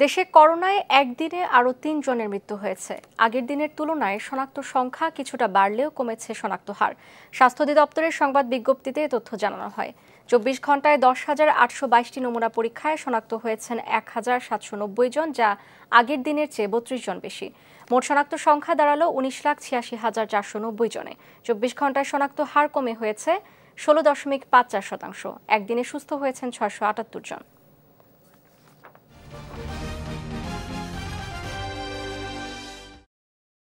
দেশে করোনায় একদিনে আরও তিনজনের মৃত্যু হয়েছে আগের দিনের তুলনায় শনাক্ত সংখ্যা কিছুটা বাড়লেও কমেছে শনাক্ত হার স্বাস্থ্য অধিদপ্তরের সংবাদ বিজ্ঞপ্তিতে তথ্য জানানো হয় চব্বিশ ঘন্টায় দশ হাজার আটশো বাইশটি নমুনা পরীক্ষায় শনাক্ত হয়েছেন এক হাজার সাতশো নব্বই জন যা আগের দিনের চেয়ে বত্রিশ জন বেশি মোট শনাক্ত সংখ্যা দাঁড়ালো উনিশ লাখ ছিয়াশি হাজার চারশো নব্বই জনে চব্বিশ ঘন্টায় শনাক্ত হার কমে হয়েছে ষোলো দশমিক পাঁচ চার শতাংশ একদিনে সুস্থ হয়েছেন ছয়শো আটাত্তর জন